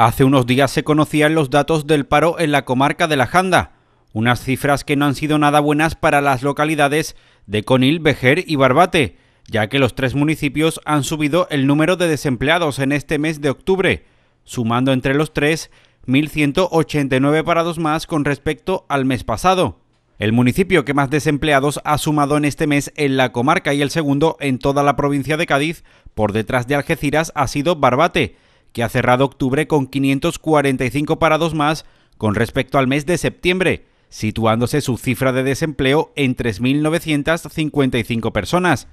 Hace unos días se conocían los datos del paro en la comarca de La Janda, unas cifras que no han sido nada buenas para las localidades de Conil, Bejer y Barbate, ya que los tres municipios han subido el número de desempleados en este mes de octubre, sumando entre los tres 1.189 parados más con respecto al mes pasado. El municipio que más desempleados ha sumado en este mes en la comarca y el segundo en toda la provincia de Cádiz, por detrás de Algeciras, ha sido Barbate, ha cerrado octubre con 545 parados más con respecto al mes de septiembre, situándose su cifra de desempleo en 3.955 personas.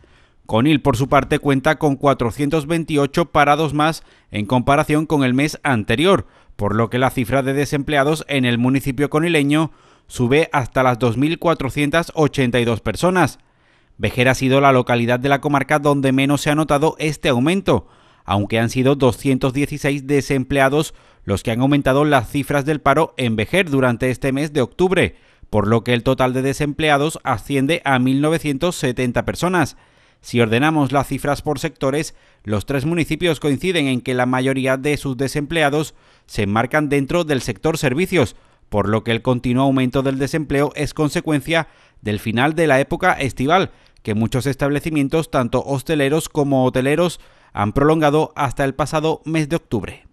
Conil, por su parte, cuenta con 428 parados más en comparación con el mes anterior, por lo que la cifra de desempleados en el municipio conileño sube hasta las 2.482 personas. Vejer ha sido la localidad de la comarca donde menos se ha notado este aumento, aunque han sido 216 desempleados los que han aumentado las cifras del paro en Vejer durante este mes de octubre, por lo que el total de desempleados asciende a 1.970 personas. Si ordenamos las cifras por sectores, los tres municipios coinciden en que la mayoría de sus desempleados se enmarcan dentro del sector servicios, por lo que el continuo aumento del desempleo es consecuencia del final de la época estival, que muchos establecimientos, tanto hosteleros como hoteleros, han prolongado hasta el pasado mes de octubre.